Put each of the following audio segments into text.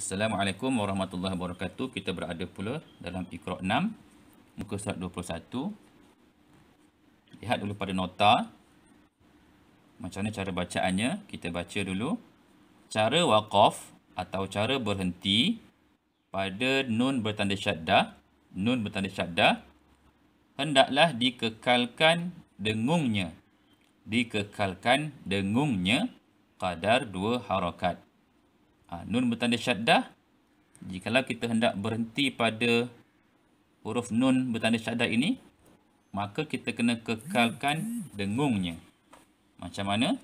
Assalamualaikum warahmatullahi wabarakatuh. Kita berada pula dalam Iqra 6 muka surat 21. Lihat dulu pada nota. Macam mana cara bacaannya? Kita baca dulu. Cara waqaf atau cara berhenti pada nun bertanda syaddah. Nun bertanda syaddah. Hendaklah dikekalkan dengungnya. Dikekalkan dengungnya kadar dua harokat. Ha, nun bertanda syaddah. Jikalau kita hendak berhenti pada huruf nun bertanda syaddah ini, maka kita kena kekalkan dengungnya. Macam mana?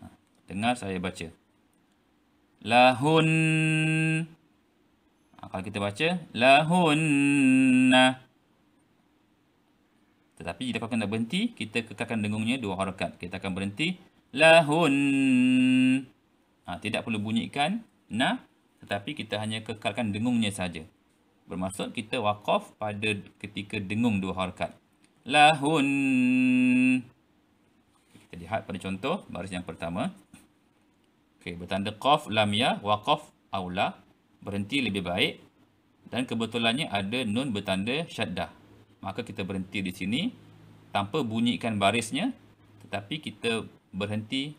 Ha, dengar saya baca. Lahun. Ha, kalau kita baca, lahunna. Tetapi jika kita hendak berhenti, kita kekalkan dengungnya dua harakat. Kita akan berhenti. Lahun. Ha, tidak perlu bunyikan na tetapi kita hanya kekalkan dengungnya saja bermaksud kita waqaf pada ketika dengung dua harakat lahun kita lihat pada contoh baris yang pertama okey bertanda qaf lam ya waqaf aula berhenti lebih baik dan kebetulannya ada nun bertanda syaddah maka kita berhenti di sini tanpa bunyikan barisnya tetapi kita berhenti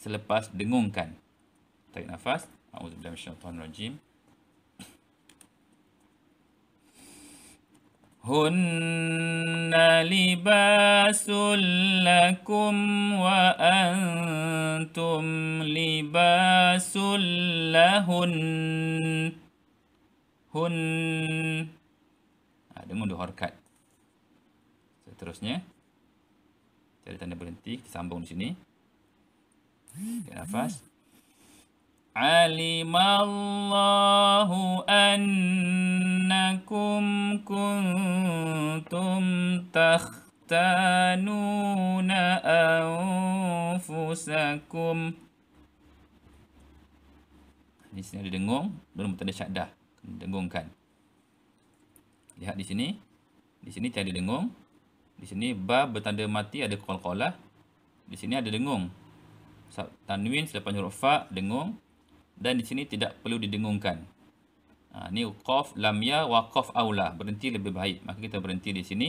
selepas dengungkan tarik nafas A'udzubillah minasyaitan rajim. libasul لباس wa antum libasul لهن هن ada mundur harkat seterusnya cari tanda berhenti kita sambung di sini kita nafas علم الله أنكم takhtanuna تختانون أنفسكم Di sini ada dengung, belum tanda syadah. Dengungkan. Lihat di sini. Di sini tiada dengung. Di sini ba bertanda mati ada kol-kolah. Di sini ada dengung. Tanwin selepas huruf fa dengung dan di sini tidak perlu didengungkan. Ha, ni qaf lam ya wa qaf aula berhenti lebih baik maka kita berhenti di sini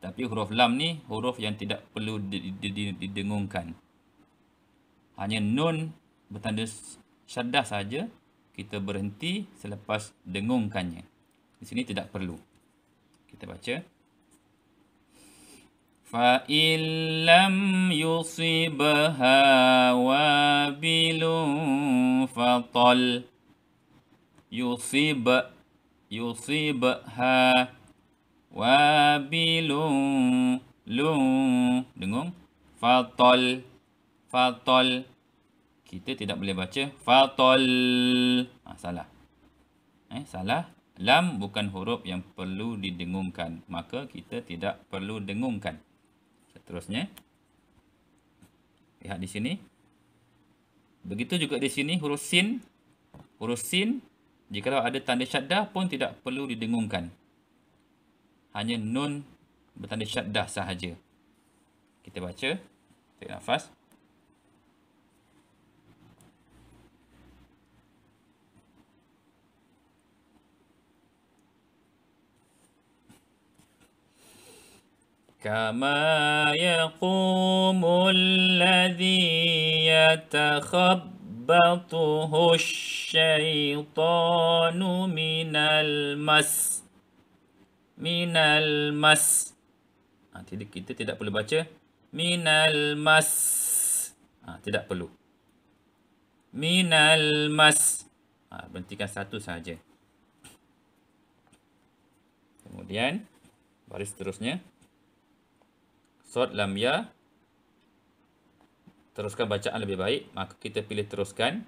tapi huruf lam ni huruf yang tidak perlu didengungkan hanya nun bertanda syaddah saja kita berhenti selepas dengungkannya di sini tidak perlu kita baca فَإِنْ لَمْ يُصِبْهَا وَابِلٌ فَطَلْ يُصِبْ يُصِبْهَا وَابِلٌ لُنْ Dengung فَطَلْ فَطَلْ Kita tidak boleh baca فَطَلْ ha, Salah Eh, salah Lam bukan huruf yang perlu didengungkan Maka kita tidak perlu dengungkan seterusnya. Lihat di sini. Begitu juga di sini huruf sin. Huruf sin jika ada tanda syaddah pun tidak perlu didengungkan. Hanya nun bertanda syaddah sahaja. Kita baca. Tarik nafas. كما يقوم الذي يتخبطه الشيطان من المس من المس ha, tidak, kita tidak perlu baca من المس ha, tidak perlu من المس ha, berhentikan satu sahaja kemudian baris seterusnya Sod lam ya. Teruskan bacaan lebih baik. Maka kita pilih teruskan.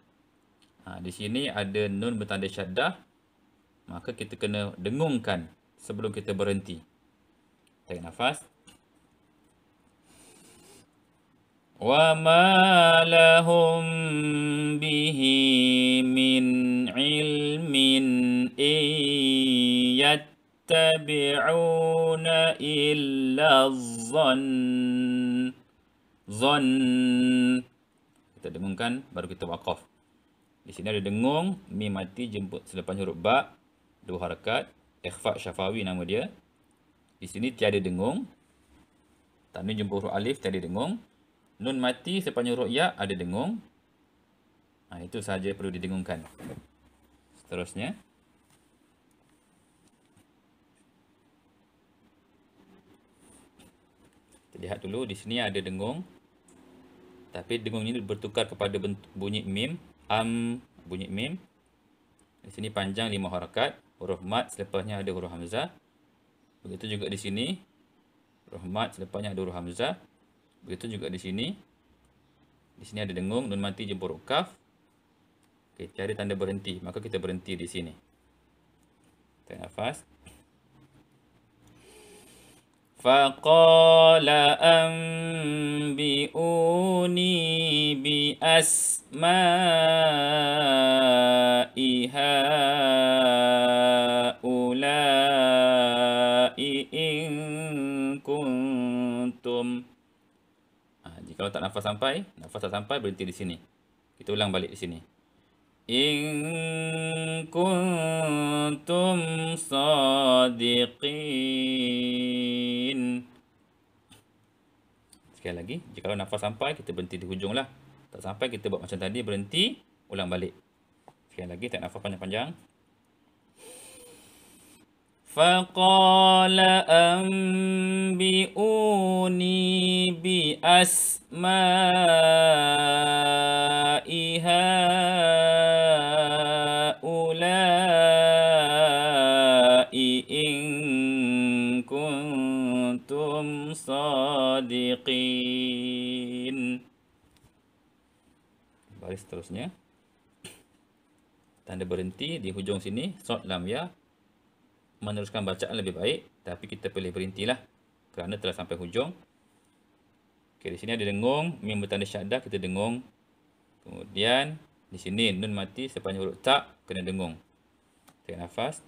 Ha, di sini ada nun bertanda syaddah. Maka kita kena dengungkan sebelum kita berhenti. Tarik nafas. Wa ma lahum bihi min ilmin iyat tabi'una illa Zon, zon, kita dengungkan baru kita waqaf di sini ada dengung mim mati jemput selepas huruf ba dua harakat ikhfa syafawi nama dia di sini tiada dengung tanwin jemput huruf alif tiada dengung nun mati selepas huruf ya ada dengung ha, itu sahaja perlu didengungkan seterusnya Kita lihat dulu di sini ada dengung. Tapi dengung ini bertukar kepada bunyi mim, am bunyi mim. Di sini panjang lima harakat, huruf mat selepasnya ada huruf hamzah. Begitu juga di sini. Huruf mat selepasnya ada huruf hamzah. Begitu juga di sini. Di sini ada dengung nun mati jumpa huruf kaf. cari tanda berhenti, maka kita berhenti di sini. Tengah nafas. فقال أنبئوني بأسماء هؤلاء إن كنتم ah, Kalau tak nafas sampai, nafas tak sampai berhenti di sini. Kita ulang balik di sini. In kuntum sadiqin sekali lagi. Jadi kalau nafas sampai, kita berhenti di hujung lah. Tak sampai, kita buat macam tadi, berhenti, ulang balik. Sekali lagi, tak nafas panjang-panjang. فَقَالَ أَنْبِئُونِي بِأَسْمَاءِ baris seterusnya. Tanda berhenti di hujung sini. Sot lam ya. Meneruskan bacaan lebih baik. Tapi kita pilih berhentilah. Kerana telah sampai hujung. Okey, di sini ada dengung. Mim bertanda syadah. Kita dengung. Kemudian, di sini nun mati sepanjang huruf tak. Kena dengung. Tengok nafas.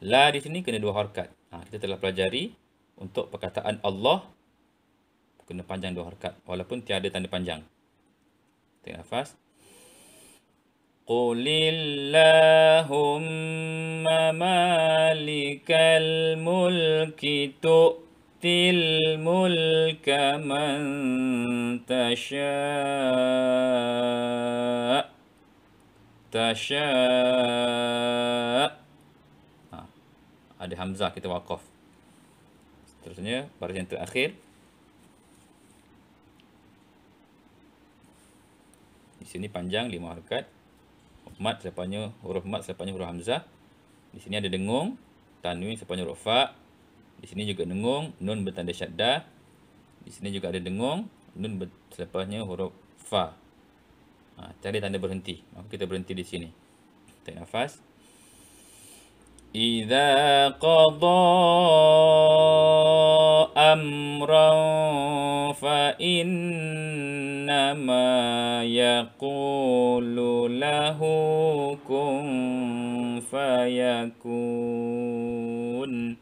La di sini kena dua harkat. Ha, kita telah pelajari untuk perkataan Allah. Kena panjang dua harkat. Walaupun tiada tanda panjang. Tengah nafas. Qulillahumma malikal mulki tu'til mulka man tasha' tasha' ha. ada hamzah kita wakaf seterusnya baris yang terakhir sini panjang 5 harakat. Mat selepasnya huruf mat selepasnya huruf hamzah. Di sini ada dengung, tanwin selepasnya huruf fa. Di sini juga dengung, nun bertanda syaddah. Di sini juga ada dengung, nun selepasnya huruf fa. Ha, cari tanda berhenti. Maka kita berhenti di sini. Tarik nafas. Iza qada amran fa inna ما يقول له كن فيكون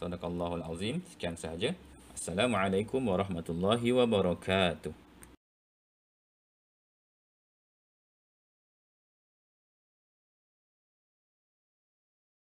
صدق الله العظيم كم سهجة السلام عليكم ورحمة الله وبركاته